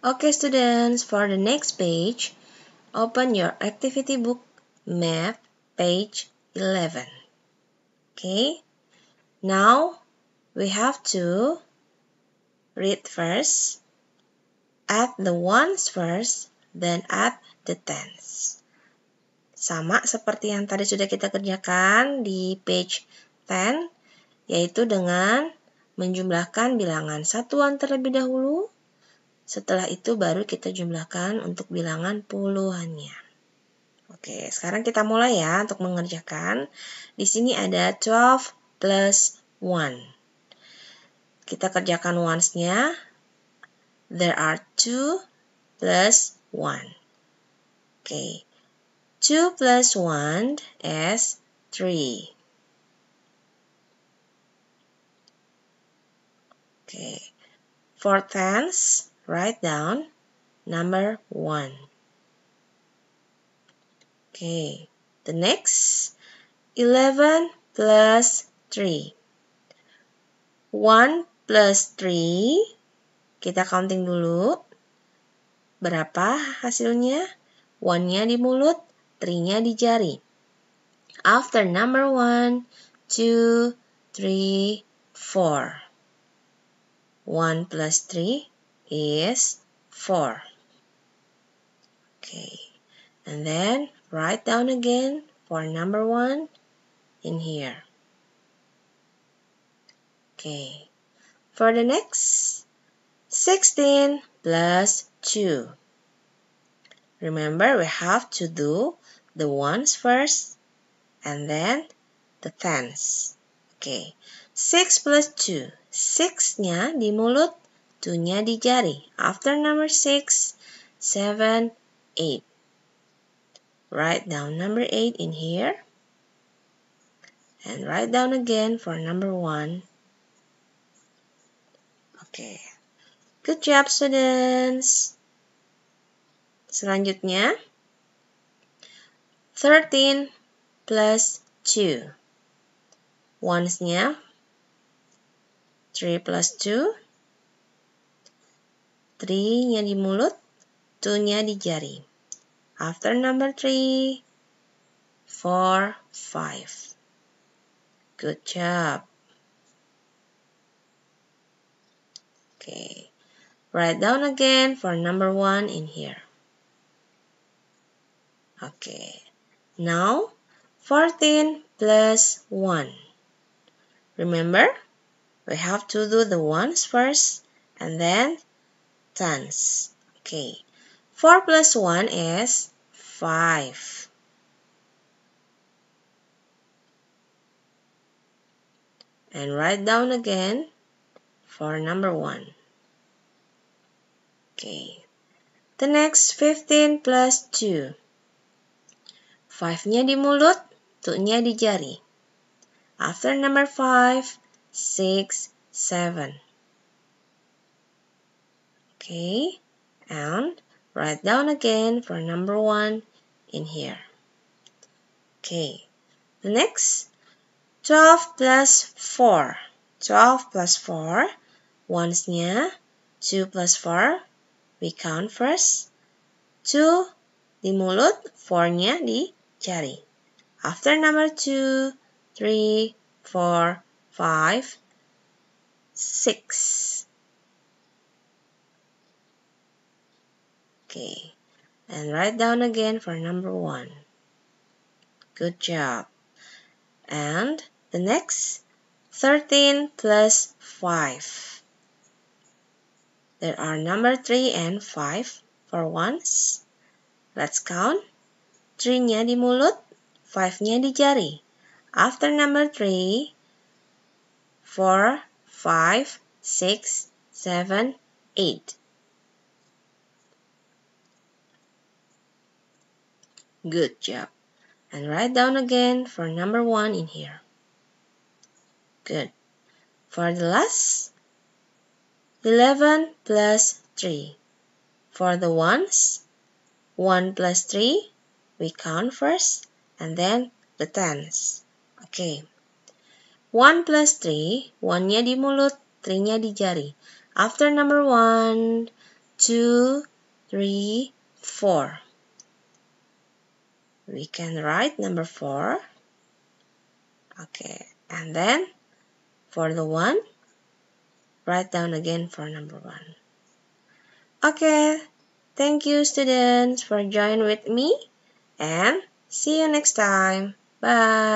Okay students, for the next page, open your activity book map page 11. Okay, now we have to read first, add the ones first, then add the tens. Sama seperti yang tadi sudah kita kerjakan di page 10, yaitu dengan menjumlahkan bilangan satuan terlebih dahulu, setelah itu baru kita jumlahkan untuk bilangan puluhannya. Oke, sekarang kita mulai ya untuk mengerjakan. Di sini ada 12 plus 1. Kita kerjakan once nya There are 2 plus 1. Oke, 2 plus 1 is 3. Okay. 4 tenths write down number one. Okay, the next 11 plus 3. 1 plus 3, kita counting dulu. Berapa hasilnya? 1-nya di mulut, 3-nya di jari. After number 1, 2, 3, 4. 1 plus 3, is 4. Okay, and then write down again for number 1 in here. Okay, for the next, 16 plus 2. Remember, we have to do the ones first and then the tens. Okay, 6 plus 2. 6-nya di mulut 2-nya jari. After number 6, 7, 8. Write down number 8 in here. And write down again for number 1. Okay. Good job, students. Selanjutnya, 13 plus 2. Ones-nya 3 plus 2 3-nya di mulut, 2-nya di jari. After number 3, 4, 5. Good job. Okay. Write down again for number 1 in here. Okay. Now, 14 plus 1. Remember, we have to do the ones first and then tens. Okay. 4 plus 1 is 5. And write down again for number 1. Okay. The next 15 plus 2. 5-nya di mulut, 2-nya di jari. After number 5, 6, 7. Okay, and write down again for number one in here. Okay, the next 12 plus 4. 12 plus 4, once nya 2 plus 4, we count first. 2 di mulut, 4-nya di jari. After number 2, 3, 4, 5, 6. Okay. And write down again for number one. Good job. And the next, 13 plus 5. There are number 3 and 5 for ones. Let's count. 3-nya di mulut, 5-nya di jari. After number 3, 4, 5, 6, 7, 8. Good job. And write down again for number one in here. Good. For the last, 11 plus 3. For the ones, 1 plus 3, we count first, and then the tens. Okay. 1 plus 3, 1-nya di mulut, 3-nya di jari. After number 1, 2, 3, 4 we can write number 4 okay and then for the 1 write down again for number 1 okay thank you students for joining with me and see you next time bye